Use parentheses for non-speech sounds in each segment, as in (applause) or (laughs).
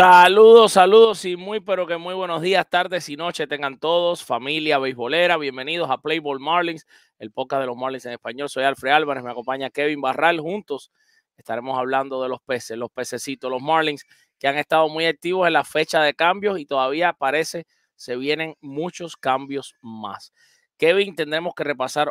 Saludos, saludos y muy pero que muy buenos días, tardes y noches tengan todos, familia beisbolera, bienvenidos a Playboy Marlins, el podcast de los Marlins en español. Soy Alfred Álvarez, me acompaña Kevin Barral, juntos estaremos hablando de los peces, los pececitos, los Marlins que han estado muy activos en la fecha de cambios y todavía parece se vienen muchos cambios más. Kevin, tendremos que repasar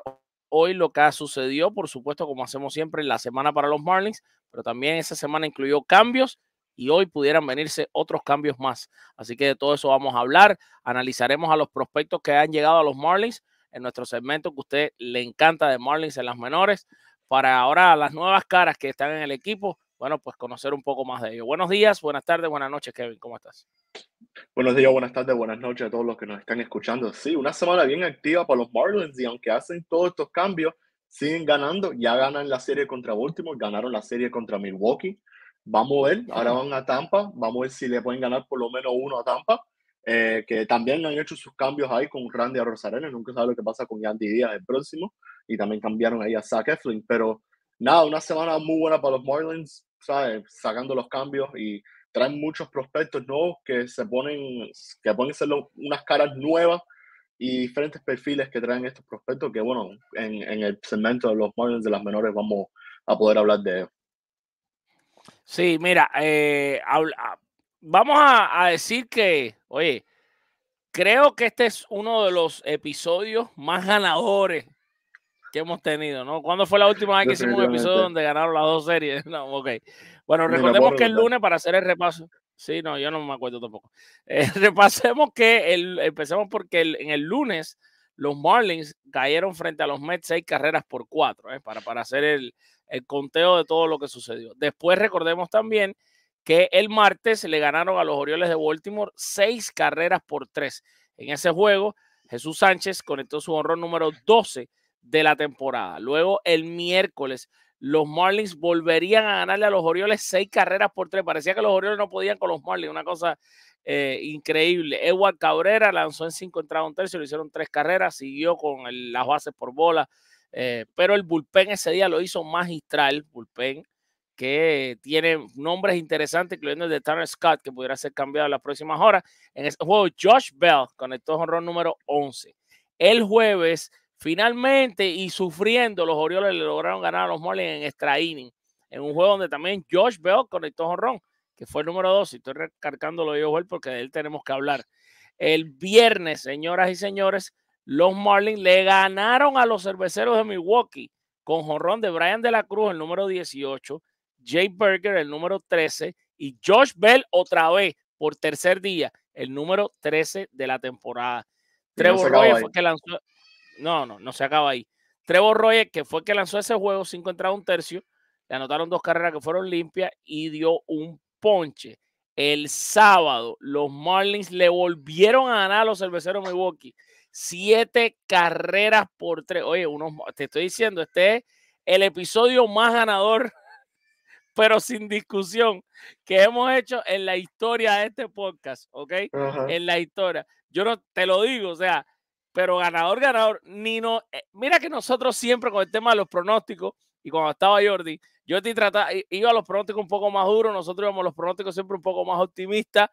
hoy lo que ha sucedido, por supuesto, como hacemos siempre en la semana para los Marlins, pero también esa semana incluyó cambios y hoy pudieran venirse otros cambios más. Así que de todo eso vamos a hablar. Analizaremos a los prospectos que han llegado a los Marlins en nuestro segmento que a usted le encanta de Marlins en las menores. Para ahora las nuevas caras que están en el equipo, bueno, pues conocer un poco más de ellos. Buenos días, buenas tardes, buenas noches, Kevin. ¿Cómo estás? Buenos días, buenas tardes, buenas noches a todos los que nos están escuchando. Sí, una semana bien activa para los Marlins y aunque hacen todos estos cambios, siguen ganando. Ya ganan la serie contra Baltimore, ganaron la serie contra Milwaukee, Vamos a ver, ahora van a Tampa, vamos a ver si le pueden ganar por lo menos uno a Tampa, eh, que también han hecho sus cambios ahí con Randy a Rosarena, nunca sabe lo que pasa con Yandy Díaz el próximo, y también cambiaron ahí a Zach Eflin, pero nada, una semana muy buena para los Marlins, sacando los cambios y traen muchos prospectos nuevos que se ponen, que pueden ser unas caras nuevas y diferentes perfiles que traen estos prospectos que, bueno, en, en, el segmento de los Marlins de las menores vamos a poder hablar de ellos. Sí, mira, eh, ah, vamos a, decir que, oye, creo que este es uno de los episodios más ganadores que hemos tenido, ¿no? ¿Cuándo fue la última vez que hicimos un episodio donde ganaron las dos series? (laughs) No, ok. Bueno, recordemos que el lunes para hacer el repaso. Sí, no, yo no me acuerdo tampoco. Eh, (laughs) repasemos que empecemos porque en el lunes los Marlins cayeron frente a los Mets seis carreras por cuatro, eh, para, para hacer el, el conteo de todo lo que sucedió. Después recordemos también que el martes le ganaron a los Orioles de Baltimore seis carreras por tres. En ese juego, Jesús Sánchez conectó su honrón número 12 de la temporada. Luego, el miércoles, los Marlins volverían a ganarle a los Orioles seis carreras por tres. Parecía que los Orioles no podían con los Marlins, una cosa eh, increíble. Edward Cabrera lanzó en cinco entradas, un tercio, le hicieron tres carreras, siguió con las bases por bola eh, pero el bullpen ese día lo hizo magistral, bullpen que tiene nombres interesantes, incluyendo el de Tanner Scott, que pudiera ser cambiado en las próximas horas. En este juego, Josh Bell conectó jonrón número 11. El jueves, finalmente y sufriendo, los Orioles le lograron ganar a los Marlins en extra inning, en un juego donde también Josh Bell conectó jonrón, que fue el número 2. Y estoy recargándolo yo, Joel, porque de él tenemos que hablar. El viernes, señoras y señores, los Marlins le ganaron a los cerveceros de Milwaukee con jorrón de Brian de la Cruz, el número 18, Jay Berger, el número 13, y Josh Bell otra vez por tercer día, el número 13 de la temporada. Trevor no fue que lanzó. No, no, no se acaba ahí. Trevor Royer, que fue que lanzó ese juego, 5 entradas, un tercio, le anotaron dos carreras que fueron limpias y dio un ponche. El sábado, los Marlins le volvieron a ganar a los cerveceros Milwaukee Siete carreras por tres. Oye, uno te estoy diciendo, este es el episodio más ganador, (laughs) pero sin discusión, que hemos hecho en la historia de este podcast, ¿ok? En la historia. Yo no te lo digo, o sea, pero ganador, ganador, ni no. Eh, mira que nosotros siempre con el tema de los pronósticos, y cuando estaba Jordi, yo te trataba, iba a los pronósticos un poco más duros, nosotros íbamos a los pronósticos siempre un poco más optimistas,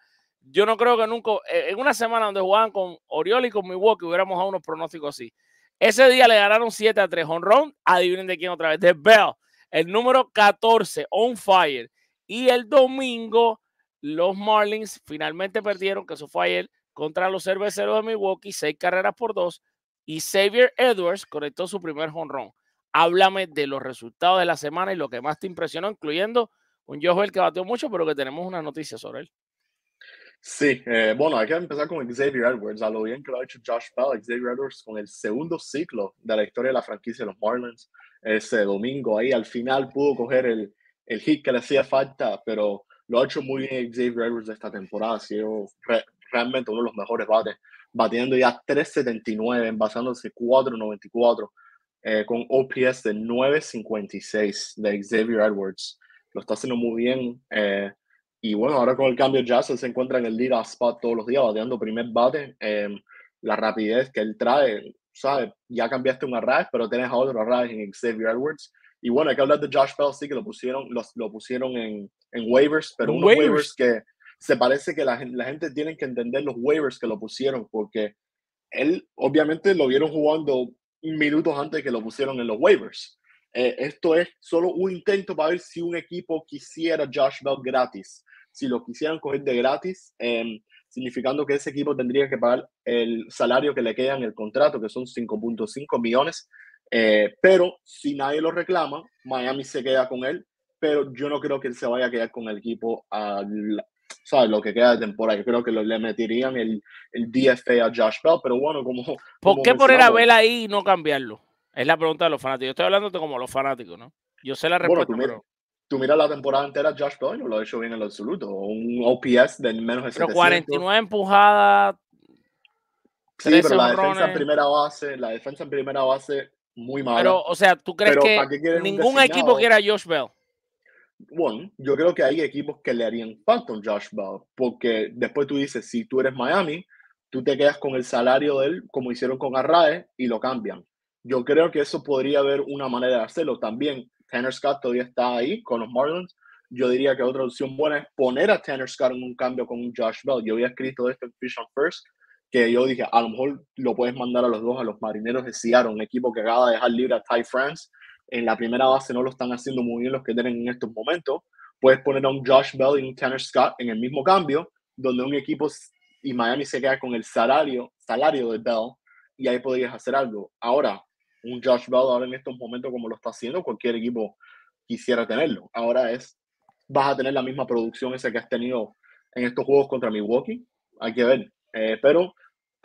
yo no creo que nunca, eh, en una semana donde jugaban con Oriol y con Milwaukee, hubiéramos dado unos pronósticos así. Ese día le ganaron 7 a 3 honrón. Adivinen de quién otra vez. De Bell, el número 14, on fire. Y el domingo, los Marlins finalmente perdieron, que eso fue ayer, contra los cerveceros de Milwaukee, seis carreras por dos. Y Xavier Edwards conectó su primer honrón. Háblame de los resultados de la semana y lo que más te impresionó, incluyendo un Joel que batió mucho, pero que tenemos una noticia sobre él. Sí, eh, bueno, hay que empezar con Xavier Edwards, a lo bien que lo ha hecho Josh Bell, Xavier Edwards con el segundo ciclo de la historia de la franquicia de los Marlins, ese domingo ahí al final pudo coger el, el hit que le hacía falta, pero lo ha hecho muy bien Xavier Edwards esta temporada, ha sido realmente uno de los mejores bates, batiendo ya 3.79, basándose 4.94, con OPS de 9.56 de Xavier Edwards, lo está haciendo muy bien. Eh, y bueno, ahora con el cambio Jazz se encuentra en el lead spot todos los días, bateando primer bate. Em, la rapidez que él trae, ¿sabes? Ya cambiaste un array, pero tienes a otro array en Xavier Edwards. Y bueno, hay que hablar de Josh Bell, sí, que lo pusieron, lo pusieron en, waivers, pero unos waivers. que se parece que la, gente tiene que entender los waivers que lo pusieron, porque él obviamente lo vieron jugando minutos antes que lo pusieron en los waivers. Eh, esto es solo un intento para ver si un equipo quisiera Josh Bell gratis si lo quisieran coger de gratis, em, significando que ese equipo tendría que pagar el salario que le queda en el contrato, que son 5.5 millones. Eh, pero si nadie lo reclama, Miami se queda con él, pero yo no creo que él se vaya a quedar con el equipo ¿sabes? lo que queda de temporada. Yo creo que lo, le meterían el, DFA a Josh Bell, pero bueno, como... ¿Por qué poner a Bell ahí y no cambiarlo? Es la pregunta de los fanáticos. Yo estoy hablando como los fanáticos, ¿no? Yo sé la respuesta, pero tú miras la temporada entera, Josh Bell no lo ha hecho bien en lo absoluto. Un OPS de menos de Pero 49 empujadas. Sí, pero la defensa en primera base, la defensa en primera base muy mala. Pero, o sea, ¿tú crees que ningún equipo quiere a Josh Bell? Bueno, yo creo que hay equipos que le harían falta a Josh Bell, porque después tú dices, si tú eres Miami, tú te quedas con el salario de él, como hicieron con Arrae, y lo cambian. Yo creo que eso podría haber una manera de hacerlo. También Tanner Scott todavía está ahí con los Marlins. Yo diría que otra opción buena es poner a Tanner Scott en un cambio con un Josh Bell. Yo había escrito esto en Fish on First, que yo dije, a lo mejor lo puedes mandar a los dos, a los marineros de Seattle, un equipo que acaba de dejar libre a Ty France. En la primera base no lo están haciendo muy bien los que tienen en estos momentos. Puedes poner a un Josh Bell y un Tanner Scott en el mismo cambio, donde un equipo y Miami se queda con el salario, salario de Bell, y ahí podrías hacer algo. Ahora, un Josh Bell ahora en estos momentos como lo está haciendo, cualquier equipo quisiera tenerlo. Ahora es, vas a tener la misma producción esa que has tenido en estos juegos contra Milwaukee. Hay que ver. Eh, pero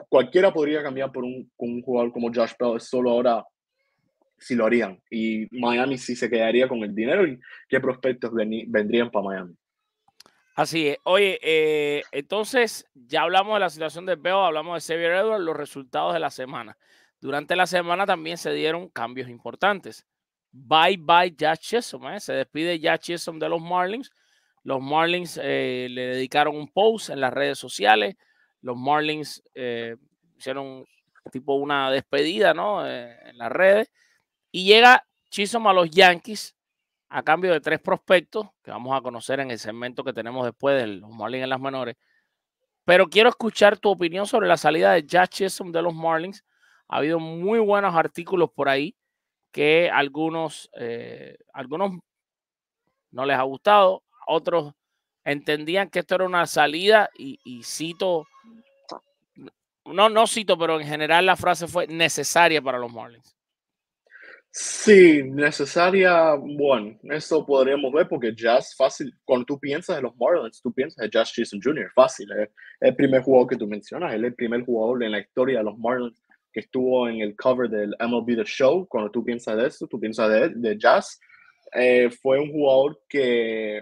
cualquiera podría cambiar por un, jugador como Josh Bell. solo ahora si lo harían. Y Miami sí se quedaría con el dinero y qué prospectos vendrían para Miami. Así es. Oye, eh, entonces ya hablamos de la situación de Bell, hablamos de Xavier Edwards, los resultados de la semana. Durante la semana también se dieron cambios importantes. Bye bye Jack Chisholm. ¿eh? Se despide Jack Chisholm de los Marlins. Los Marlins eh, le dedicaron un post en las redes sociales. Los Marlins eh, hicieron tipo una despedida ¿no? en las redes. Y llega Chisholm a los Yankees a cambio de tres prospectos que vamos a conocer en el segmento que tenemos después de los Marlins en las menores. Pero quiero escuchar tu opinión sobre la salida de Jack Chisholm de los Marlins ha habido muy buenos artículos por ahí que algunos, eh, algunos no les ha gustado, otros entendían que esto era una salida y, cito, no, no cito, pero en general la frase fue necesaria para los Marlins. Sí, necesaria, bueno, eso podríamos ver porque Jazz fácil, cuando tú piensas en los Marlins, tú piensas en Jazz Chisholm Jr., fácil, es el primer jugador que tú mencionas, él es el primer jugador en la historia de los Marlins que estuvo en el cover del MLB The Show. Cuando tú piensas de eso, tú piensas de, de Jazz. Eh, fue un jugador que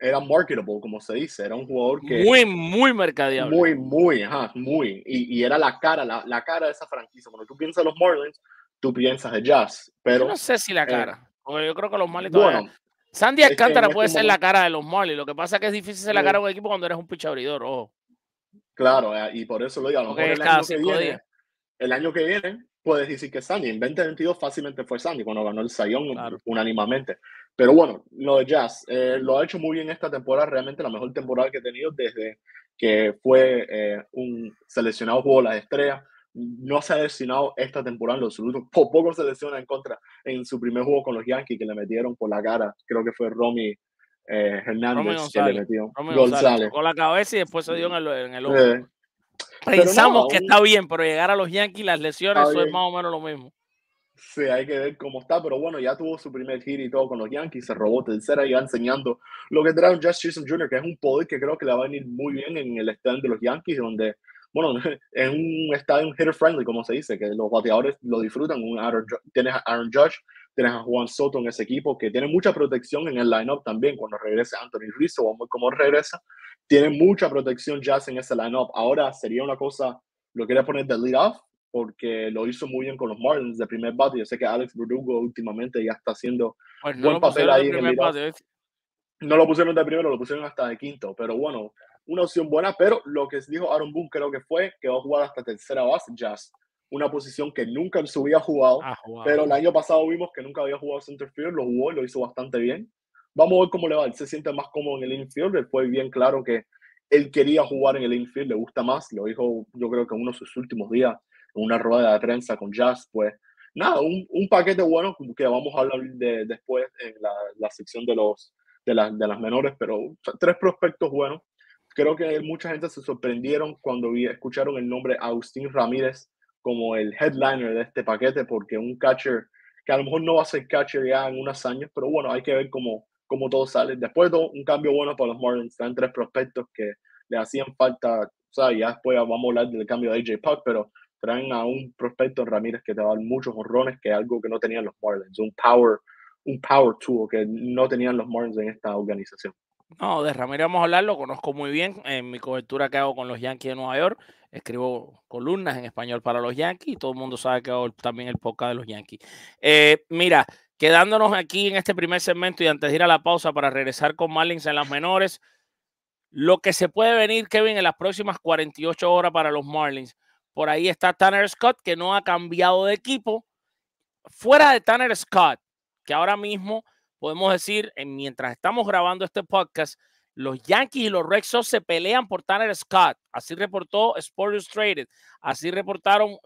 era marketable, como se dice. Era un jugador que. Muy, muy mercadeable. Muy, muy, ajá, muy. Y, y era la cara, la, la, cara de esa franquicia. Cuando tú piensas en los Marlins, tú piensas de Jazz. Pero, no sé si la eh, cara. porque yo creo que los Marlins bueno, Sandy Alcántara puede este ser la cara de los Marlins. Lo que pasa es que es difícil ser la cara de un equipo cuando eres un pichador, ojo. Claro, eh, y por eso lo digo. A lo mejor viene, el año que viene puedes decir que es Sandy. En 2022 fácilmente fue Sandy cuando ganó el Sayón unánimamente. Pero bueno, lo de Jazz eh, lo ha hecho muy bien esta temporada, realmente la mejor temporada que he tenido desde que fue eh, un seleccionado juego de las estrellas. No se ha destinado esta temporada en lo absoluto. Por poco se lesiona en contra en su primer juego con los Yankees que le metieron por la cara. Creo que fue Romy eh, Hernández que le metió. González. Con la cabeza y después se dio en el, en pensamos que está bien, pero llegar a los Yankees, las lesiones, eso es más o menos lo mismo. Sí, hay que ver cómo está, pero bueno, ya tuvo su primer hit y todo con los Yankees, se robó tercera y va enseñando lo que trae un Josh Jr., que es un poder que creo que le va a venir muy bien en el estadio de los Yankees, donde, bueno, (laughs) es un estadio hitter friendly, como se dice, que los bateadores lo disfrutan. tienes a Aaron Judge, tienes a Juan Soto en ese equipo, que tiene mucha protección en el lineup también, cuando regrese Anthony Rizzo, vamos a ver cómo regresa tiene mucha protección Jazz en ese lineup. Ahora sería una cosa, lo quería poner de lead off porque lo hizo muy bien con los Marlins de primer bate. Yo sé que Alex Verdugo últimamente ya está haciendo pues no buen papel ahí en el lead off. No lo pusieron de primero, lo pusieron hasta de quinto, pero bueno, una opción buena, pero lo que dijo Aaron Boone creo que fue que va a jugar hasta tercera base Jazz, una posición que nunca se hubiera jugado, pero el año pasado vimos que nunca había jugado center field, lo jugó, lo hizo bastante bien. Vamos a ver cómo le va. Él se siente más cómodo en el infield. Después bien claro que él quería jugar en el infield, le gusta más. Lo dijo, yo creo que en uno de sus últimos días, en una rueda de prensa con Jazz. Pues nada, un, paquete bueno que vamos a hablar de, después en la, sección de, los, de, de las menores, pero tres prospectos buenos. Creo que mucha gente se sorprendieron cuando escucharon el nombre Agustín Ramírez como el headliner de este paquete, porque un catcher que a lo mejor no va a ser catcher ya en unos años, pero bueno, hay que ver cómo, cómo todo sale. Después de un cambio bueno para los Marlins, están tres prospectos que le hacían falta, o sea, ya después vamos a hablar del cambio de AJ Puck, pero traen a un prospecto Ramírez que te va a dar muchos horrones, que es algo que no tenían los Marlins, un power, un power tool que no tenían los Marlins en esta organización. No, de Ramírez vamos a hablar, lo conozco muy bien en mi cobertura que hago con los Yankees de Nueva York. Escribo columnas en español para los Yankees y todo el mundo sabe que hago también el podcast de los Yankees. Eh, mira, Quedándonos aquí en este primer segmento y antes de ir a la pausa para regresar con Marlins en las menores, lo que se puede venir, Kevin, en las próximas 48 horas para los Marlins. Por ahí está Tanner Scott, que no ha cambiado de equipo. Fuera de Tanner Scott, que ahora mismo podemos decir, mientras estamos grabando este podcast, los Yankees y los Red Sox se pelean por Tanner Scott. Así reportó Sports Illustrated. Así reportaron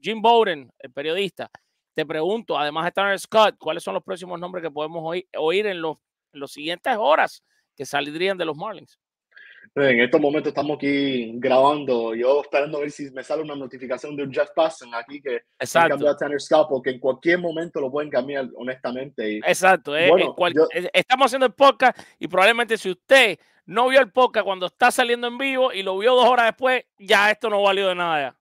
Jim Bowden, el periodista. Te pregunto, además de Tanner Scott, ¿cuáles son los próximos nombres que podemos oír, en, los, las siguientes horas que saldrían de los Marlins? En estos momentos estamos aquí grabando. Yo esperando a ver si me sale una notificación de un Jeff Passon aquí que cambió a Tanner Scott, porque en cualquier momento lo pueden cambiar, honestamente. Exacto. Eh, eh, estamos haciendo el podcast y probablemente si usted no vio el podcast cuando está saliendo en vivo y lo vio dos horas después, ya esto no valió de nada.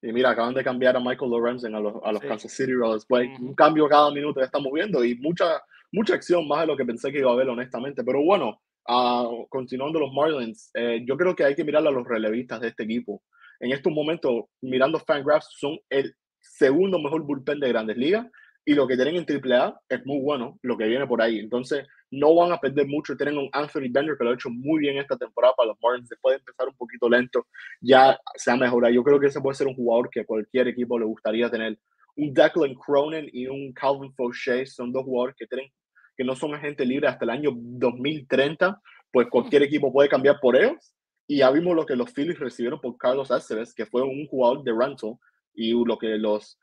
Y mira, acaban de cambiar a Michael Lorenzen a los, a los Kansas City Royals. Pues, un cambio cada minuto ya está moviendo y mucha, mucha acción más de lo que pensé que iba a haber, honestamente. Pero bueno, ah, continuando los Marlins, eh, yo creo que hay que mirar a los relevistas de este equipo. En estos momentos, mirando Fangraphs, son el segundo mejor bullpen de Grandes Ligas y lo que tienen en AAA es muy bueno, lo que viene por ahí. Entonces, no van a perder mucho. Tienen un Anthony Bender, que lo ha hecho muy bien esta temporada para los Marlins. Se puede empezar un poquito lento, ya se ha mejorado. Yo creo que ese puede ser un jugador que cualquier equipo le gustaría tener. Un Declan Cronin y un Calvin Fauché son dos jugadores que, tienen, que no son agentes libres hasta el año 2030. Pues cualquier equipo puede cambiar por ellos. Y ya vimos lo que los Phillies recibieron por Carlos Aceves, que fue un jugador de rental. Y lo que los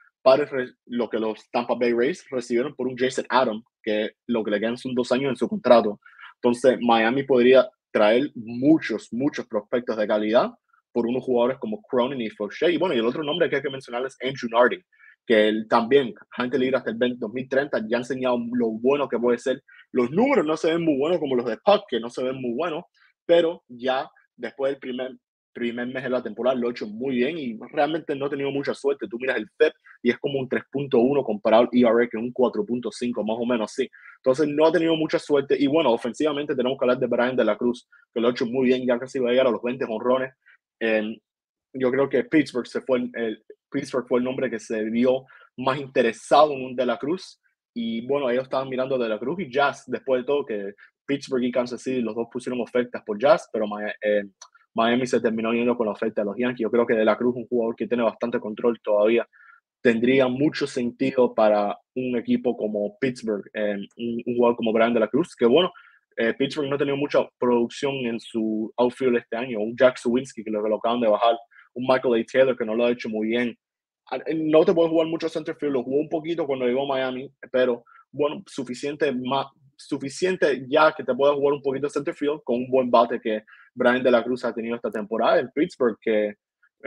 lo que los Tampa Bay Rays recibieron por un Jason Adam, que lo que le quedan son dos años en su contrato. Entonces, Miami podría traer muchos, muchos prospectos de calidad por unos jugadores como Cronin y Fauché. Y bueno, y el otro nombre que hay que mencionar es Andrew Nardi, que él también, gente libre hasta el 2030, ya ha enseñado lo bueno que puede ser. Los números no se ven muy buenos como los de Puck, que no se ven muy buenos, pero ya después del primer, primer mes de la temporada, lo ha hecho muy bien y realmente no ha tenido mucha suerte. Tú miras el FEP y es como un 3.1 comparado al ERA, que es un 4.5 más o menos así. Entonces no ha tenido mucha suerte y bueno, ofensivamente tenemos que hablar de Brian de la Cruz, que lo ha hecho muy bien, ya casi va a llegar a los 20 honrones. Em, yo creo que Pittsburgh, se fue el, Pittsburgh fue el nombre que se vio más interesado en un de la Cruz. Y bueno, ellos estaban mirando de la Cruz y Jazz, después de todo, que Pittsburgh y Kansas City, los dos pusieron ofertas por Jazz, pero eh, Miami se terminó yendo con la oferta de los Yankees. Yo creo que De La Cruz, un jugador que tiene bastante control todavía, tendría mucho sentido para un equipo como Pittsburgh, eh, un, jugador como Brian De La Cruz, que bueno, eh, Pittsburgh no ha tenido mucha producción en su outfield este año. Un Jack Swinsky que lo, acaban de bajar, un Michael A. Taylor, que no lo ha hecho muy bien. Ah, eh, no te puede jugar mucho center lo jugó un poquito cuando llegó a Miami, pero bueno, suficiente, más, suficiente ya que te pueda jugar un poquito center field con un buen bate que Brian de la Cruz ha tenido esta temporada en Pittsburgh, que es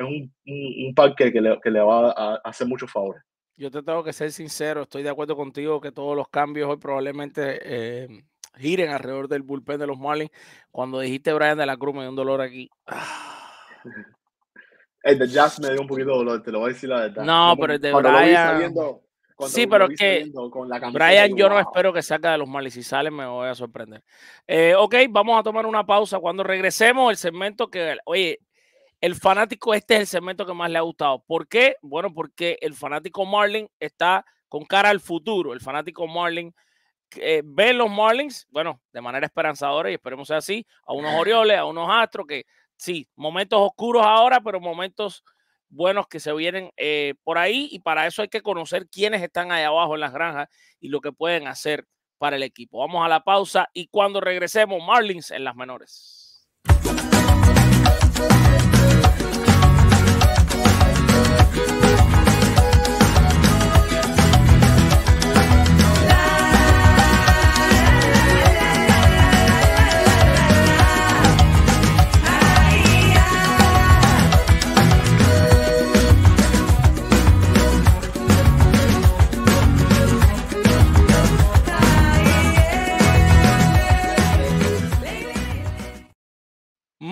un, un, parque que le, que le, va a hacer muchos favores. Yo te tengo que ser sincero, estoy de acuerdo contigo que todos los cambios hoy probablemente eh, giren alrededor del bullpen de los Marlins. Cuando dijiste Brian de la Cruz me dio un dolor aquí. (laughs) El de Jazz me dio un poquito de dolor, te lo voy a decir la verdad. No, pero el de Brian sí, pero que Brian, yo no espero que salga de los males. Si sale, me voy a sorprender. Eh, ok, vamos a tomar una pausa. Cuando regresemos, el segmento que. Oye, el fanático, este es el segmento que más le ha gustado. ¿Por qué? Bueno, porque el fanático Marlin está con cara al futuro. El fanático Marlin. Eh, ve los Marlins, bueno, de manera esperanzadora y esperemos sea así, a unos (laughs) Orioles, a unos Astros, que sí, momentos oscuros ahora, pero momentos buenos que se vienen eh, por ahí y para eso hay que conocer quiénes están allá abajo en las granjas y lo que pueden hacer para el equipo. Vamos a la pausa y cuando regresemos, Marlins en las menores.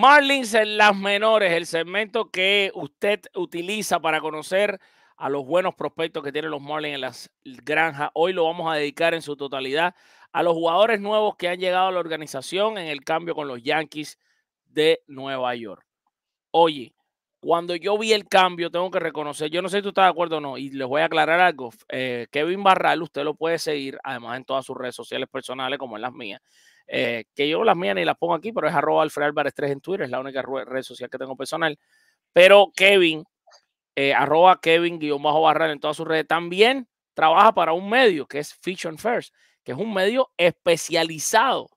Marlins en las menores, el segmento que usted utiliza para conocer a los buenos prospectos que tienen los Marlins en las granjas. Hoy lo vamos a dedicar en su totalidad a los jugadores nuevos que han llegado a la organización en el cambio con los Yankees de Nueva York. Oye, cuando yo vi el cambio, tengo que reconocer, yo no sé si tú estás de acuerdo o no, y les voy a aclarar algo. Eh, Kevin Barral, usted lo puede seguir, además en todas sus redes sociales personales como en las mías. Eh, que yo las mía ni las pongo aquí, pero es arroba Alfred 3 en Twitter, es la única red social que tengo personal. Pero Kevin, eh, Kevin guión bajo barral en todas sus redes, también trabaja para un medio que es Fiction First, que es un medio especializado,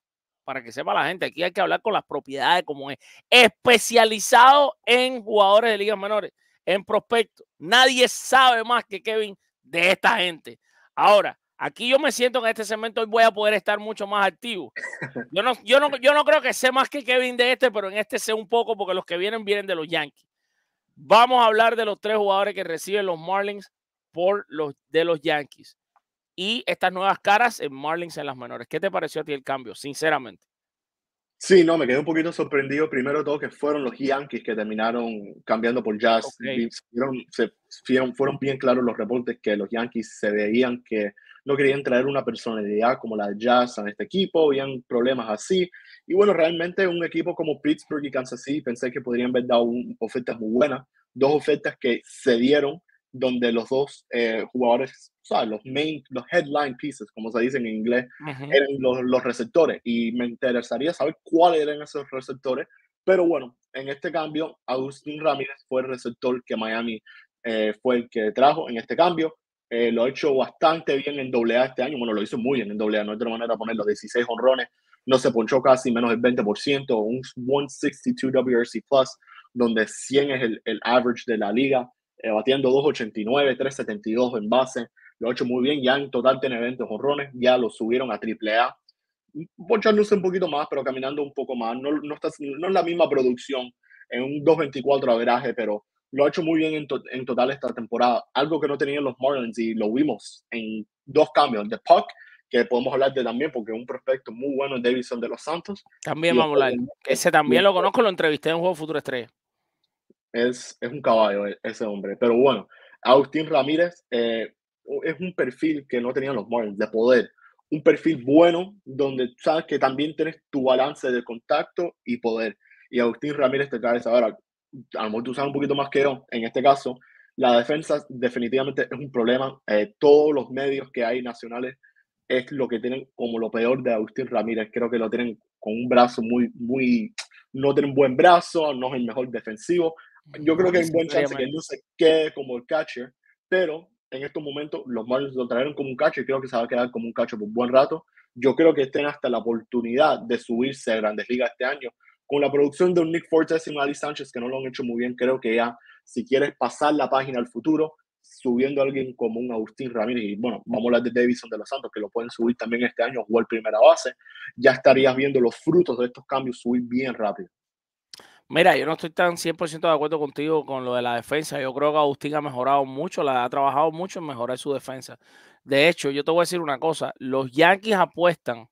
para que sepa la gente, aquí hay que hablar con las propiedades como es, especializado en jugadores de ligas menores, en prospectos. Nadie sabe más que Kevin de esta gente. Ahora, Aquí yo me siento que en este segmento y voy a poder estar mucho más activo. Yo no, yo yo no creo que sé más que Kevin de este, pero en este sé un poco porque los que vienen vienen de los Yankees. Vamos a hablar de los tres jugadores que reciben los Marlins por los de los Yankees y estas nuevas caras en Marlins en las menores. ¿Qué te pareció a ti el cambio, sinceramente? Sí, no, me quedé un poquito sorprendido. Primero de todo que fueron los Yankees que terminaron cambiando por Jazz. fueron bien claros los reportes que los Yankees se veían que no querían traer una personalidad como la de Jazz en este equipo, habían problemas así. Y bueno, realmente un equipo como Pittsburgh y Kansas City pensé que podrían haber dado un, ofertas muy buenas, dos ofertas que se dieron donde los dos eh, jugadores, o sea, los main, los headline pieces, como se dice en inglés, eran los, receptores. Y me interesaría saber cuáles eran esos receptores. Pero bueno, en este cambio, Agustín Ramírez fue el receptor que Miami eh, fue el que trajo en este cambio. Eh, lo ha hecho bastante bien en A este año. Bueno, lo hizo muy bien en AA, no hay otra manera de ponerlo. 16 honrones, no se ponchó casi, menos del 20%, un 162 WRC Plus, donde 100 es el, average de la liga, eh, batiendo 289, 372 en base. Lo ha hecho muy bien, ya en total tiene 20 honrones, ya lo subieron a AAA. Ponchándose un poquito más, pero caminando un poco más. No, no, no es la misma producción en un 224 averaje, pero lo ha hecho muy bien en, total esta temporada, algo que no tenían los Marlins y lo vimos en dos cambios, de Puck, que podemos hablar de también porque es un prospecto muy bueno, en Davidson de los Santos. También vamos a hablar, ese también lo conozco, lo entrevisté en Juego Futuro Estrella. Es, un caballo e-, ese hombre, pero bueno, Agustín Ramírez eh, es un perfil que no tenían los Marlins, de poder, un perfil bueno donde sabes que también tienes tu balance de contacto y poder. Y Agustín Ramírez te trae esa hora a lo mejor tú sabes un poquito más que yo, en este caso, la defensa definitivamente es un problema. Eh, todos los medios que hay nacionales es lo que tienen como lo peor de Agustín Ramírez. Creo que lo tienen con un brazo muy, muy, no tienen un buen brazo, no es el mejor defensivo. Yo creo que hay un buen chance que no se quede como el catcher, pero en estos momentos los Marlins lo trajeron como un catcher y creo que se va a quedar como un catcher por un buen rato. Yo creo que estén hasta la oportunidad de subirse a Grandes Ligas este año con la producción de un Nick Fortes y un Ali Sánchez que no lo han hecho muy bien, creo que ya, si quieres pasar la página al futuro, subiendo a alguien como un Agustín Ramírez, y bueno, vamos a hablar de Davidson de los Santos, que lo pueden subir también este año, jugar primera base, ya estarías viendo los frutos de estos cambios subir bien rápido. Mira, yo no estoy tan 100% de acuerdo contigo con lo de la defensa. Yo creo que Agustín ha mejorado mucho, ha trabajado mucho en mejorar su defensa. De hecho, yo te voy a decir una cosa, los Yankees apuestan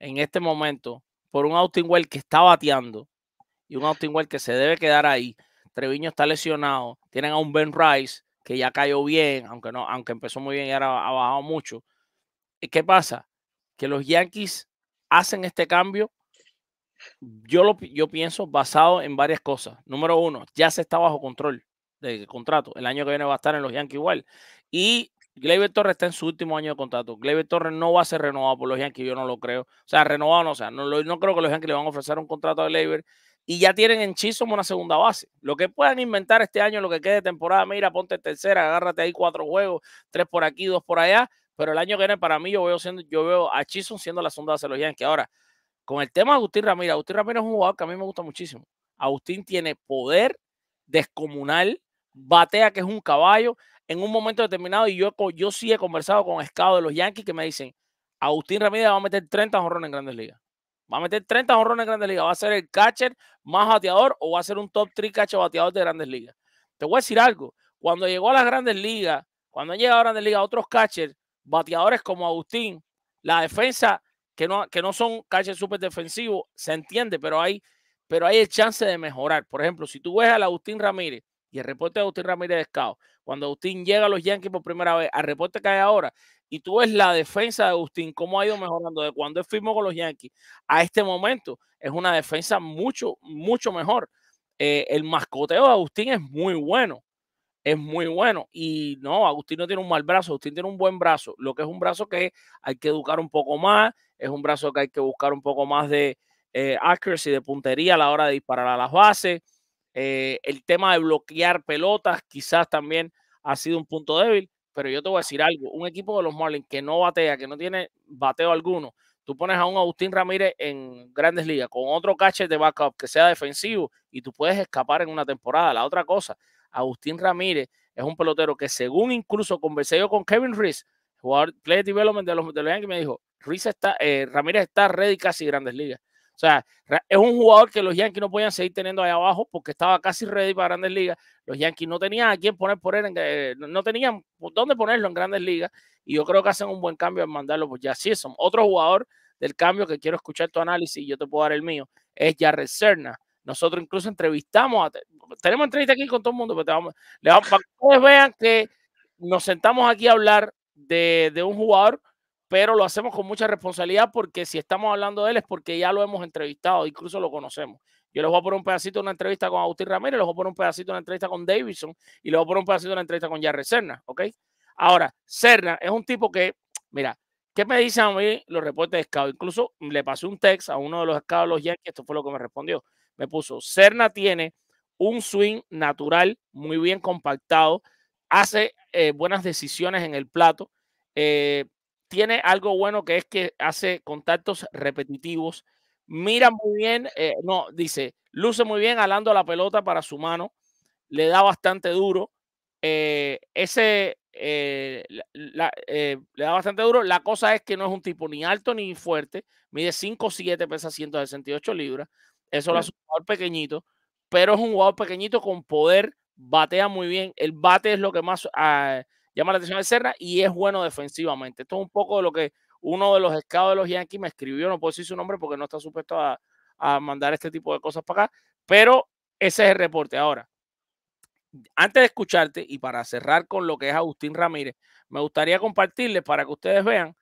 en este momento por un Austin que está bateando y un Austin que se debe quedar ahí. Treviño está lesionado. Tienen a un Ben Rice que ya cayó bien, aunque, no, aunque empezó muy bien y ahora ha bajado mucho. Eh, ¿Qué pasa? Que los Yankees hacen este cambio. Yo, lo, yo pienso basado en varias cosas. Número uno, ya se está bajo control del contrato. El año que viene va a estar en los Yankees igual. Y Gleyber Torres está en su último año de contrato. Gleyber Torres no va a ser renovado por los Yankees, yo no lo creo. O sea, renovado no, o sea, no, no creo que los Yankees le van a ofrecer un contrato a Gleyber. Y ya tienen en Chisholm una segunda base. Lo que puedan inventar este año, lo que quede de temporada, mira, ponte tercera, agárrate ahí cuatro juegos, tres por aquí, dos por allá. Pero el año que viene, para mí, yo veo, yo veo a Chisholm siendo la segunda de los Yankees. Ahora, con el tema de Agustín Ramírez, Agustín Ramírez es un jugador que a mí me gusta muchísimo. Agustín tiene poder descomunal, batea que es un caballo en un momento determinado, y yo, yo sí he conversado con Escado de los Yankees que me dicen, Agustín Ramírez va a meter 30 honrones en Grandes Ligas. Va a meter 30 honrones en Grandes Ligas. ¿Va a ser el catcher más bateador o va a ser un top 3 catcher bateador de Grandes Ligas? Te voy a decir algo. Cuando llegó a las Grandes Ligas, cuando han llegado a Grandes Ligas otros catchers, bateadores como Agustín, la defensa, que no, que no son catchers súper defensivos, se entiende, pero hay, pero hay el chance de mejorar. Por ejemplo, si tú ves al Agustín Ramírez y el reporte de Agustín Ramírez de Escado, cuando Agustín llega a los Yankees por primera vez, al reporte que hay ahora, y tú ves la defensa de Agustín, cómo ha ido mejorando de cuando es firmó con los Yankees a este momento, es una defensa mucho, mucho mejor. Eh, el mascoteo de Agustín es muy bueno, es muy bueno. Y no, Agustín no tiene un mal brazo, Agustín tiene un buen brazo. Lo que es un brazo que hay que educar un poco más, es un brazo que hay que buscar un poco más de eh, accuracy, de puntería a la hora de disparar a las bases. Eh, el tema de bloquear pelotas quizás también ha sido un punto débil, pero yo te voy a decir algo, un equipo de los Marlins que no batea, que no tiene bateo alguno, tú pones a un Agustín Ramírez en grandes ligas con otro catcher de backup que sea defensivo y tú puedes escapar en una temporada. La otra cosa, Agustín Ramírez es un pelotero que según incluso conversé yo con Kevin Reese, jugador Play Development de los, de me dijo, Reese está, eh, Ramírez está ready casi grandes ligas. O sea, es un jugador que los Yankees no podían seguir teniendo ahí abajo porque estaba casi ready para Grandes Ligas. Los Yankees no tenían a quién poner por él, eh, no tenían dónde ponerlo en Grandes Ligas. Y yo creo que hacen un buen cambio al mandarlo ya si es Otro jugador del cambio que quiero escuchar tu análisis y yo te puedo dar el mío es Jared Serna. Nosotros incluso entrevistamos, a, tenemos entrevista aquí con todo el mundo, pero te vamos, para que ustedes vean que nos sentamos aquí a hablar de un jugador pero lo hacemos con mucha responsabilidad porque si estamos hablando de él es porque ya lo hemos entrevistado, incluso lo conocemos. Yo les voy a poner un pedacito de una entrevista con Agustín Ramírez, les voy a poner un pedacito de una entrevista con Davidson y les voy a poner un pedacito de una entrevista con Jarre Serna, ¿ok? Ahora, Serna es un tipo que, mira, ¿qué me dicen a mí los reportes de Scout? Incluso le pasé un text a uno de los Scouts de los Yankees, esto fue lo que me respondió. Me puso, Serna tiene un swing natural, muy bien compactado, hace eh, buenas decisiones en el plato, eh, tiene algo bueno que es que hace contactos repetitivos, mira muy bien, eh, no, dice, luce muy bien alando la pelota para su mano, le da bastante duro, eh, ese eh, le da bastante duro. La cosa es que no es un tipo ni alto ni fuerte. Mide 5'7, pesa 168 libras. Eso lo hace un jugador pequeñito, pero es un jugador pequeñito con poder, batea muy bien. El bate es lo que más ah, llama la atención de Serra y es bueno defensivamente. Esto es un poco lo que uno de los escados de los Yankees me escribió, no puedo decir su nombre porque no está supuesto a, mandar este tipo de cosas para acá, pero ese es el reporte. Ahora, antes de escucharte y para cerrar con lo que es Agustín Ramírez, me gustaría compartirle para que ustedes vean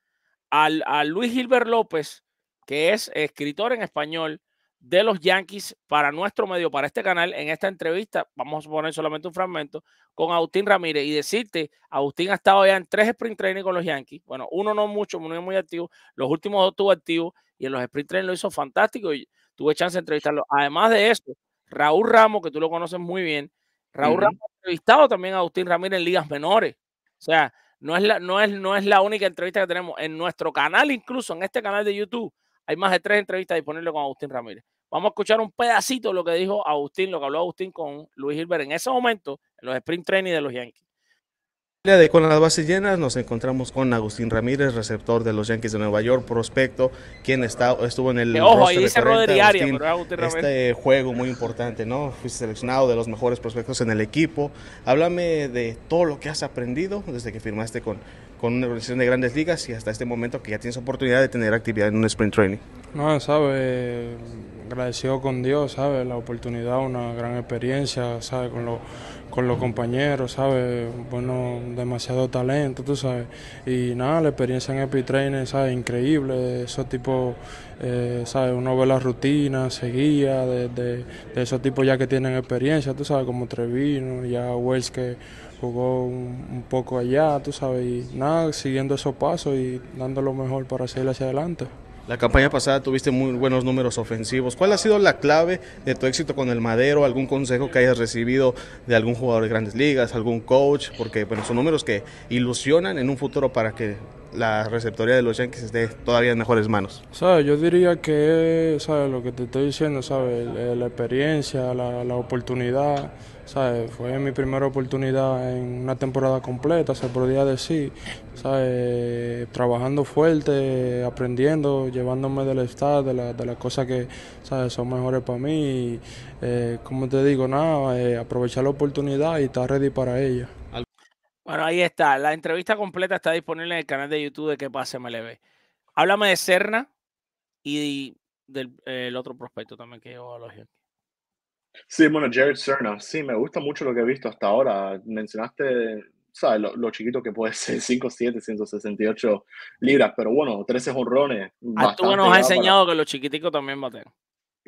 al, a Luis Gilbert López, que es escritor en español, de los Yankees para nuestro medio, para este canal, en esta entrevista, vamos a poner solamente un fragmento, con Agustín Ramírez y decirte, Agustín ha estado ya en tres sprint training con los Yankees, bueno, uno no mucho, uno es muy activo, los últimos dos estuvo activo y en los sprint training lo hizo fantástico y tuve chance de entrevistarlo. Además de eso, Raúl Ramos, que tú lo conoces muy bien, Raúl Ramos ha entrevistado también a Agustín Ramírez en ligas menores, o sea, no es, la, no, es, no es la única entrevista que tenemos en nuestro canal, incluso en este canal de YouTube hay más de tres entrevistas disponibles con Agustín Ramírez. Vamos a escuchar un pedacito de lo que dijo Agustín, lo que habló Agustín con Luis Gilbert en ese momento, en los sprint training de los Yankees. con las bases llenas nos encontramos con Agustín Ramírez, receptor de los Yankees de Nueva York, prospecto, quien estuvo en el Ojo, ahí dice este juego muy importante, ¿no? Fuiste seleccionado de los mejores prospectos en el equipo. Háblame de todo lo que has aprendido desde que firmaste con con una organización de grandes ligas y hasta este momento que ya tienes oportunidad de tener actividad en un sprint training? No, sabe, agradecido con Dios, sabe, la oportunidad, una gran experiencia, sabe, con, los compañeros, sabe, bueno, demasiado talento, tú sabes, y nada, la experiencia en training, sabe, increíble, esos tipos, eh, sabe, uno ve las rutinas, seguía, de, de, de, esos tipos ya que tienen experiencia, tú sabes, como Trevino, ya Wells que jugó un, poco allá, tú sabes, y nada, siguiendo esos pasos y dando lo mejor para seguir hacia adelante. La campaña pasada tuviste muy buenos números ofensivos. ¿Cuál ha sido la clave de tu éxito con el Madero? ¿Algún consejo que hayas recibido de algún jugador de grandes ligas, algún coach? Porque bueno, son números que ilusionan en un futuro para que la receptoría de los Yankees esté todavía en mejores manos. ¿Sabe? Yo diría que ¿sabe? lo que te estoy diciendo, ¿sabe? la experiencia, la, la oportunidad fue mi primera oportunidad en una temporada completa, se podría decir, Trabajando fuerte, aprendiendo, llevándome del estado, de, la, de las cosas que, ¿sabes? Son mejores para mí. Eh, como te digo, nada, eh, aprovechar la oportunidad y estar ready para ella. Bueno, ahí está. La entrevista completa está disponible en el canal de YouTube de Que Pase MLB. Háblame de Serna y del otro prospecto también que llevo a los Sí, bueno, Jared Serna, sí, me gusta mucho lo que he visto hasta ahora. Mencionaste, ¿sabes? Lo, chiquito que puede (laughs) ser, 5'7", 168 libras, pero bueno, 13 honrones. Ah, tú nos has enseñado que los chiquitico también verdad,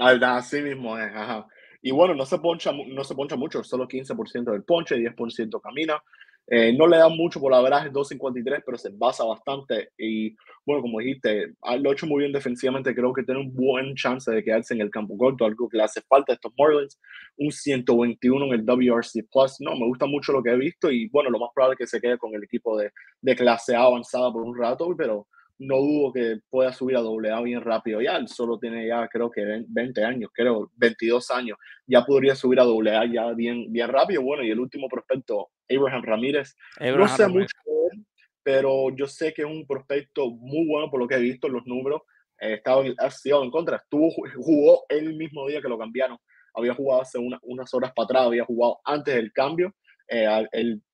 ah, ah, Así mismo es, ajá. Y bueno, no se poncha, no se poncha mucho, solo 15% del ponche, 10% camina. Eh, no le da mucho por la verdad es 2.53, pero se basa bastante. Y bueno, como dijiste, lo ha hecho muy bien defensivamente. Creo que tiene un buen chance de quedarse en el campo corto, algo que le hace falta a estos Marlins. Un 121 en el WRC Plus. No, me gusta mucho lo que he visto. Y bueno, lo más probable es que se quede con el equipo de, clase A avanzada por un rato, pero no dudo que pueda subir a AA bien rápido. Ya él solo tiene ya creo que 20 años, creo 22 años. Ya podría subir a AA ya bien, bien rápido. Bueno, y el último prospecto Abraham Ramírez. no sé mucho él, pero yo sé que es un prospecto muy bueno por lo que he visto en los números. Eh, estaba en el en contra. Estuvo, jugó el mismo día que lo cambiaron. Había jugado hace unas horas para atrás, había jugado antes del cambio. Eh,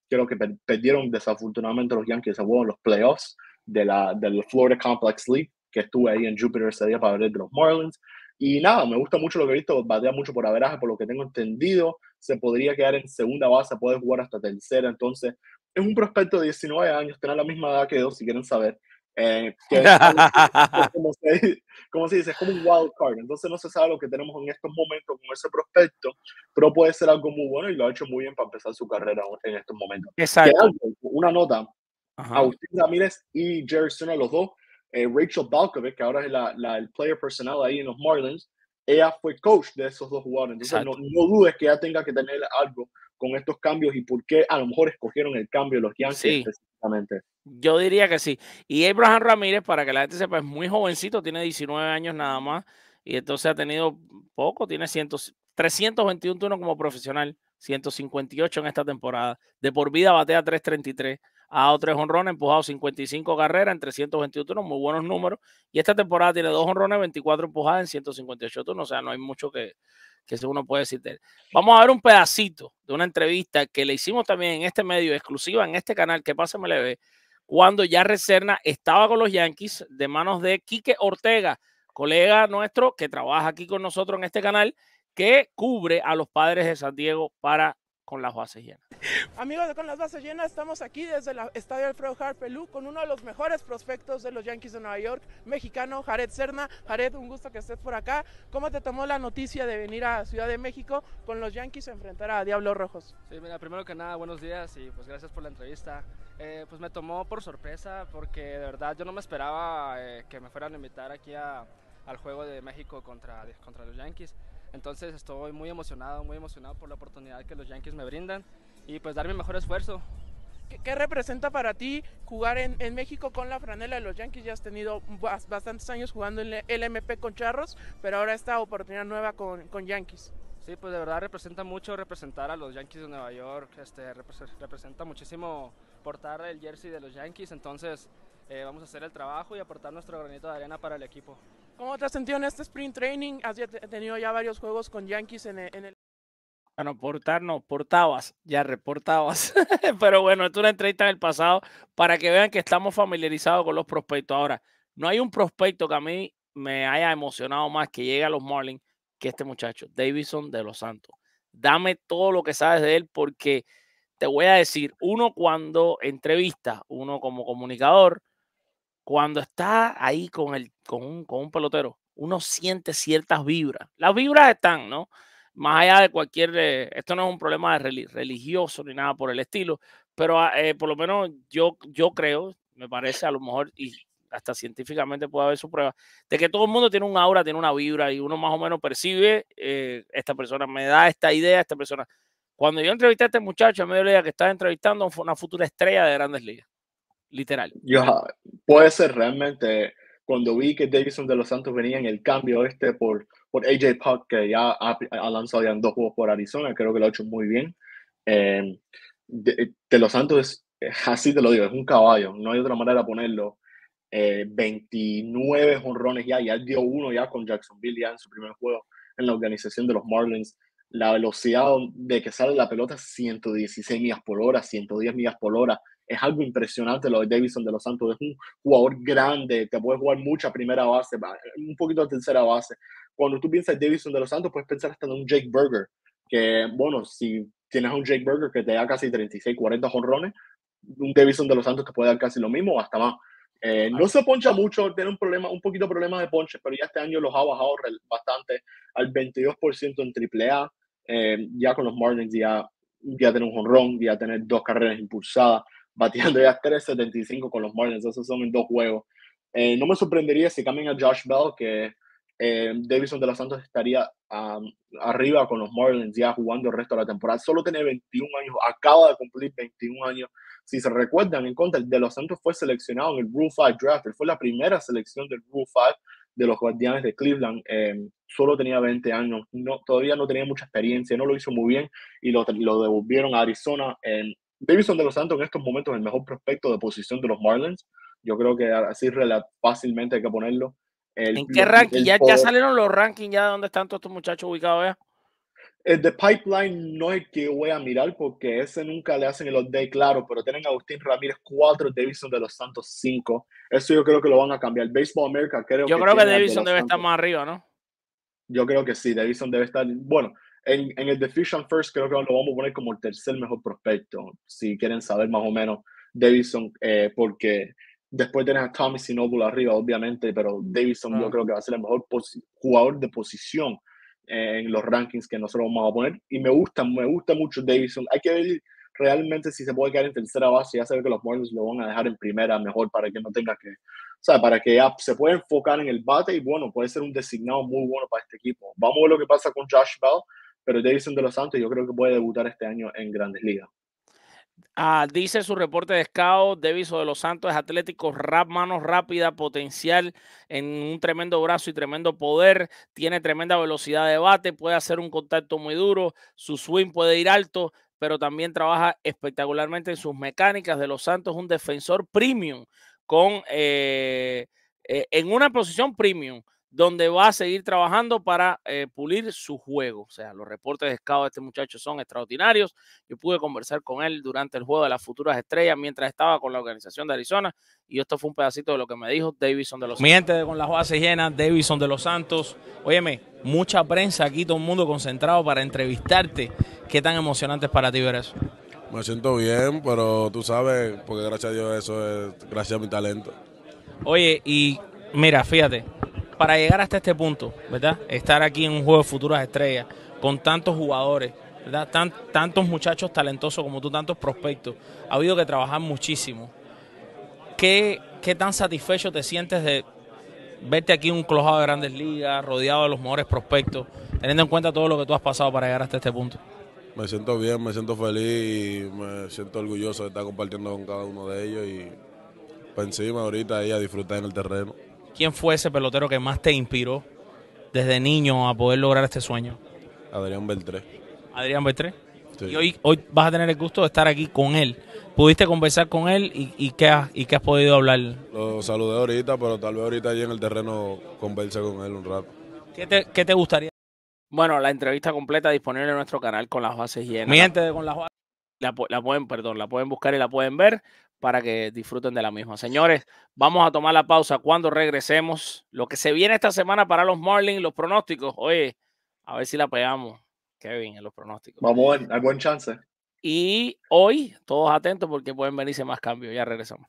creo que perdieron desafortunadamente los Yankees en los playoffs de la, del Florida Complex League, que estuve ahí en Jupiter ese día para ver de los Marlins. Y nada, me gusta mucho lo que he visto, batea mucho por averaje, por lo que tengo entendido, se podría quedar en segunda base, puede jugar hasta tercera, entonces es un prospecto de 19 años, tiene la misma edad que dos, si quieren saber. Eh, (laughs) como, se, dice, es como un wild card, entonces no se sabe lo que tenemos en estos momentos con ese prospecto, pero puede ser algo muy bueno y lo ha hecho muy bien para empezar su carrera en estos momentos. Exacto. una nota, Agustín Ramírez y Jerry a los dos eh, Rachel Balkovic, que ahora es la, el player personal ahí en los Marlins, ella fue coach de esos dos jugadores. no, dudes que ella tenga que tener algo con estos cambios y por qué a lo mejor escogieron el cambio los Yankees Yo diría que sí. Y Abraham Ramírez, para que la gente sepa, es muy jovencito, tiene 19 años nada más. Y entonces ha tenido poco, tiene 321 turnos como profesional, 158 en esta temporada. De por vida batea 333 ha dado tres honrones, empujado 55 carreras en 321 turnos, muy buenos números. Y esta temporada tiene dos honrones, 24 empujadas en 158 turnos, o sea, no hay mucho que, que uno puede decir Vamos a ver un pedacito de una entrevista que le hicimos también en este medio, exclusiva en este canal, que pase me le ve, cuando ya Reserna estaba con los Yankees de manos de Quique Ortega, colega nuestro que trabaja aquí con nosotros en este canal, que cubre a los padres de San Diego para con las bases llenas. Amigos de Con las bases llenas, estamos aquí desde el Estadio Alfredo Harpelú con uno de los mejores prospectos de los Yankees de Nueva York, mexicano, Jared Serna. Jared, un gusto que estés por acá. ¿Cómo te tomó la noticia de venir a Ciudad de México con los Yankees a enfrentar a Diablos Rojos? Sí, mira, primero que nada, buenos días y pues gracias por la entrevista. Eh, pues me tomó por sorpresa porque de verdad yo no me esperaba eh, que me fueran a invitar aquí al juego de México contra, contra los Yankees. Entonces estoy muy emocionado, muy emocionado por la oportunidad que los Yankees me brindan y pues dar mi mejor esfuerzo. ¿Qué, representa para ti jugar en, México con la franela de los Yankees? Ya has tenido bastantes años jugando en el MP con Charros, pero ahora esta oportunidad nueva con, con Yankees. Sí, pues de verdad representa mucho representar a los Yankees de Nueva York, este, representa muchísimo portar el jersey de los Yankees, entonces eh, vamos a hacer el trabajo y aportar nuestro granito de arena para el equipo. ¿Cómo te has sentido en este sprint training? Has tenido ya varios juegos con Yankees en el... Bueno, portar no, portabas, ya reportabas. (laughs) Pero bueno, esto es una entrevista en el pasado para que vean que estamos familiarizados con los prospectos. Ahora, no hay un prospecto que a mí me haya emocionado más que llegue a los Marlins que este muchacho, Davison de los Santos. Dame todo lo que sabes de él porque te voy a decir, uno cuando entrevista, uno como comunicador, cuando está ahí con, el, con, un, con un pelotero, uno siente ciertas vibras. Las vibras están, ¿no? Más allá de cualquier, eh, esto no es un problema religioso ni nada por el estilo, pero ah, eh, por lo menos yo, yo creo, me parece a lo mejor, y hasta científicamente puede haber su prueba, de que todo el mundo tiene un aura, tiene una vibra y uno más o menos percibe, eh, esta persona me da esta idea, esta persona. Cuando yo entrevisté a este muchacho, a idea que estaba entrevistando a una futura estrella de grandes ligas literal. Yo, puede ser realmente cuando vi que Davison de los Santos venía en el cambio este por, por AJ Puck, que ya ha, lanzado ya en dos juegos por Arizona, creo que lo ha hecho muy bien. Em, de, los Santos es, así te lo digo, es un caballo, no hay otra manera de ponerlo. 29 eh, honrones ya, ya dio uno ya con Jacksonville ya en su primer juego en la organización de los Marlins. La velocidad de que sale la pelota, 116 millas por hora, 110 millas por hora, es algo impresionante lo de Davison de los Santos. Es un jugador grande te puede jugar mucha primera base, un poquito de tercera base. Cuando tú piensas Davison de los Santos, puedes pensar hasta en un Jake Berger, que bueno, si tienes un Jake Berger que te da casi 36, 40 jonrones, un Davison de los Santos te puede dar casi lo mismo o hasta más. Eh, no se poncha mucho, tiene un problema, un poquito de problema de ponche, pero ya este año los ha bajado bastante al 22% en AAA. Eh, ya con los Marlins ya, ya tener un jonrón, ya tener dos carreras impulsadas batiendo ya 3.75 (laughs) con los Marlins. Esos son en dos juegos. Eh, no me sorprendería si cambian a Josh Bell, que eh, de los Santos estaría arriba con los Marlins ya jugando el resto de la temporada. Solo tiene 21 años, acaba de cumplir 21 años. Si se recuerdan, en contra, de los Santos fue seleccionado en el Rule 5 Draft. fue la primera selección del Rule 5 de los Guardianes de Cleveland. Eh, solo tenía 20 años, todavía no tenía mucha experiencia, no lo hizo muy bien y lo, devolvieron a Arizona. en, eh, Davison de los Santos en estos momentos es el mejor prospecto de posición de los Marlins. Yo creo que así fácilmente hay que ponerlo. ¿En qué ranking? Ya, salieron los rankings ya dónde están todos estos muchachos ubicados El de Pipeline no es que voy a mirar porque ese nunca le hacen el update claro, pero tienen a Agustín Ramírez 4, Davison de los Santos 5. Eso yo creo que lo van a cambiar. Baseball America creo Yo creo que Davison debe estar más arriba, ¿no? Yo creo que sí, Davison debe estar. Bueno, en, el de First creo que lo vamos a poner como el tercer mejor prospecto, si quieren saber más o menos Davison, eh, porque después tenés a Tommy Sinobul arriba, obviamente, pero Davison yo ah. creo que va a ser el mejor jugador de posición en los rankings que nosotros vamos a poner. Y me gusta, me gusta mucho Davison. Hay que ver realmente si se puede quedar en tercera base, ya se que los Marlins lo van a dejar en primera, mejor para que no tenga que, o sea, para que ya se pueda enfocar en el bate y bueno, puede ser un designado muy bueno para este equipo. Vamos a ver lo que pasa con Josh Bell pero Davison de los Santos yo creo que puede debutar este año en Grandes Ligas. Ah, dice su reporte de scout, Deviso de los Santos es atlético, rap, manos rápida, potencial, en un tremendo brazo y tremendo poder, tiene tremenda velocidad de bate, puede hacer un contacto muy duro, su swing puede ir alto, pero también trabaja espectacularmente en sus mecánicas. De los Santos es un defensor premium con eh, eh, en una posición premium donde va a seguir trabajando para eh, pulir su juego. O sea, los reportes de escado de este muchacho son extraordinarios. Yo pude conversar con él durante el juego de las futuras estrellas mientras estaba con la organización de Arizona. Y esto fue un pedacito de lo que me dijo davidson de los Mi Santos. Gente con las bases llenas, Davison de los Santos. Óyeme, mucha prensa aquí, todo el mundo concentrado para entrevistarte. ¿Qué tan emocionante es para ti ver eso? Me siento bien, pero tú sabes, porque gracias a Dios eso es gracias a mi talento. Oye, y mira, fíjate, para llegar hasta este punto, ¿verdad? Estar aquí en un juego de futuras estrellas, con tantos jugadores, ¿verdad? tantos muchachos talentosos como tú, tantos prospectos. Ha habido que trabajar muchísimo. ¿Qué, qué tan satisfecho te sientes de verte aquí en un clojado de grandes ligas, rodeado de los mejores prospectos, teniendo en cuenta todo lo que tú has pasado para llegar hasta este punto? Me siento bien, me siento feliz me siento orgulloso de estar compartiendo con cada uno de ellos y por encima ahorita ahí a disfrutar en el terreno. ¿quién fue ese pelotero que más te inspiró desde niño a poder lograr este sueño? Adrián Beltré. Adrián Beltré. Sí. Y hoy, hoy vas a tener el gusto de estar aquí con él. ¿Pudiste conversar con él y, qué, has, y qué has podido hablar? Lo saludé ahorita, pero tal vez ahorita allí en el terreno converse con él un rato. ¿Qué te, gustaría? Bueno, la entrevista completa disponible en nuestro canal con las bases llenas. Miente de con las bases. La, la, pueden, perdón, la pueden buscar y la pueden ver para que disfruten de la misma. Señores, vamos a tomar la pausa cuando regresemos. Lo que se viene esta semana para los Marlins, los pronósticos. Oye, a ver si la pegamos, Kevin, en los pronósticos. Vamos, hay buen chance. Y hoy, todos atentos porque pueden venirse más cambios. Ya regresamos.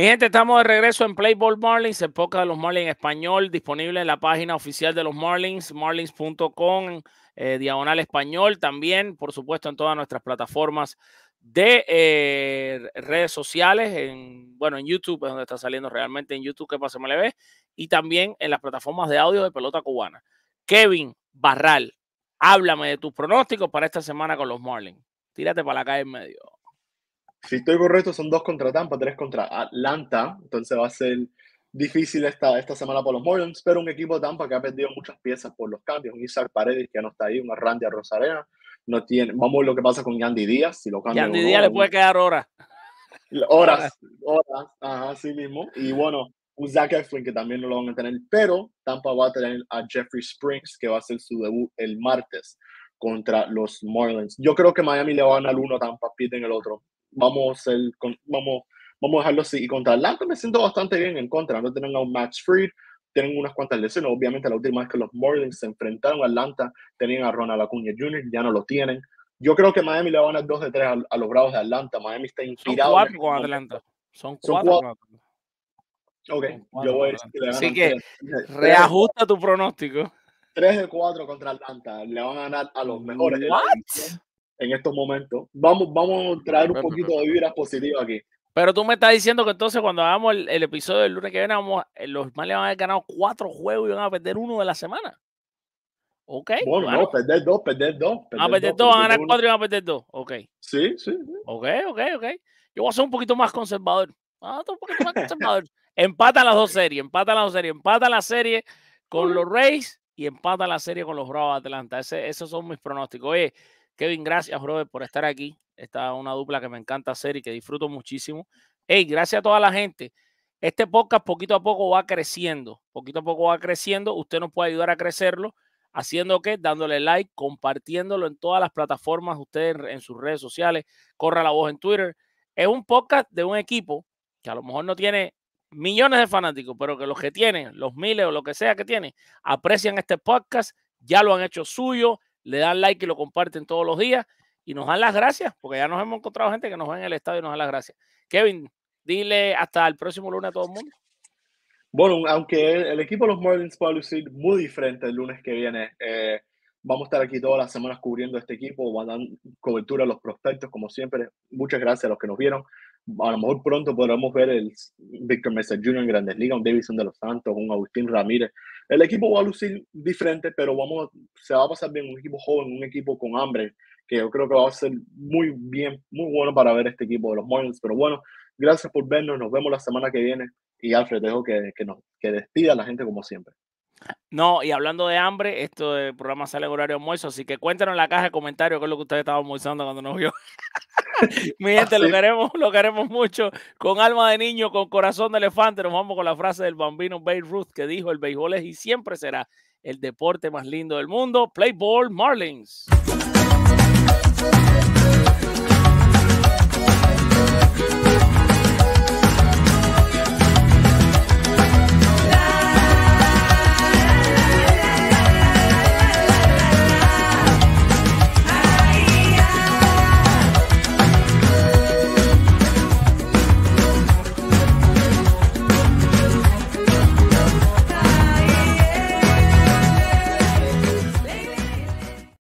Mi gente, estamos de regreso en Playboy Marlins, el de los Marlins español, disponible en la página oficial de los Marlins, marlins.com, eh, diagonal español, también, por supuesto, en todas nuestras plataformas de eh, redes sociales, en, bueno, en YouTube es donde está saliendo realmente, en YouTube, que pasa Me le ves. y también en las plataformas de audio de pelota cubana. Kevin Barral, háblame de tus pronósticos para esta semana con los Marlins. Tírate para la calle en medio si estoy correcto, son dos contra Tampa, tres contra Atlanta. Entonces va a ser difícil esta, semana para los Marlins, pero un equipo de Tampa que ha perdido muchas piezas por los cambios. Un Isaac Paredes que no está ahí, un Randy Rosarena. No tiene, vamos a ver lo que pasa con Yandy Díaz. Si lo cambian, Yandy Díaz le puede quedar horas. Horas, horas, así mismo. Y bueno, un Zach que también no lo van a tener, pero Tampa va a tener a Jeffrey Springs que va a hacer su debut el martes contra los Marlins. Yo creo que Miami le va a ganar uno, Tampa piden el otro vamos a, vamos, vamos a dejarlo así. Y contra Atlanta me siento bastante bien en contra. No tienen a un Max Freed, tienen unas cuantas lesiones. Obviamente, la última vez que los Marlins se enfrentaron a Atlanta, tenían a Ronald Acuña Jr., ya no lo tienen. Yo creo que Miami le van a dar 2 de 3 a, los Bravos de Atlanta. Miami está inspirado. Este Son cuatro con Atlanta. Son cuatro. Ok, yo voy Así que reajusta tu pronóstico. 3 de 4 contra Atlanta. Le van a ganar a los mejores en estos momentos. Vamos, vamos a traer un poquito de vibras positivas aquí. Pero tú me estás diciendo que entonces cuando hagamos el, episodio del lunes que viene, vamos, eh, los males van a haber ganado cuatro juegos y van a perder uno de la semana. Ok. Bueno, no, perder dos, perder dos. Ah, perder perder dos, van a ganar cuatro y van a perder dos. Ok. Sí, sí, Ok, ok, ok. Yo voy a ser un poquito más conservador. Ah, más las dos series, empata las dos series, empata la serie con los Rays y empata la serie con los Bravos de Atlanta. esos son mis pronósticos. Oye, Kevin, gracias, brother, por estar aquí. Esta es una dupla que me encanta hacer y que disfruto muchísimo. Hey, gracias a toda la gente. Este podcast poquito a poco va creciendo, poquito a poco va creciendo. Usted nos puede ayudar a crecerlo haciendo que dándole like, compartiéndolo en todas las plataformas, ustedes en sus redes sociales, corra la voz en Twitter. Es un podcast de un equipo que a lo mejor no tiene millones de fanáticos, pero que los que tienen, los miles o lo que sea que tienen, aprecian este podcast, ya lo han hecho suyo, le dan like y lo comparten todos los días y nos dan las gracias, porque ya nos hemos encontrado gente que nos ve en el estadio y nos da las gracias. Kevin, dile hasta el próximo lunes a todo el mundo. Bueno, aunque el, equipo de los Marlins va lucir muy diferente el lunes que viene, eh, vamos a estar aquí todas las semanas cubriendo este equipo, van a dar cobertura a los prospectos, como siempre. Muchas gracias a los que nos vieron a lo mejor pronto podremos ver el Victor Mesa Jr. en Grandes Ligas, un Davidson de los Santos, un Agustín Ramírez. El equipo va a lucir diferente, pero vamos, se va a pasar bien un equipo joven, un equipo con hambre, que yo creo que va a ser muy bien, muy bueno para ver este equipo de los Marlins. Pero bueno, gracias por vernos, nos vemos la semana que viene. Y Alfred, dejo que, que nos que despida la gente como siempre. No, y hablando de hambre, esto del programa sale en horario almuerzo, así que cuéntanos en la caja de comentarios qué es lo que ustedes estaban almorzando cuando nos vio. (laughs) Mi gente, lo queremos, lo queremos mucho. Con alma de niño, con corazón de elefante, nos vamos con la frase del bambino Babe Ruth que dijo, el béisbol es y siempre será el deporte más lindo del mundo. Play ball, Marlins.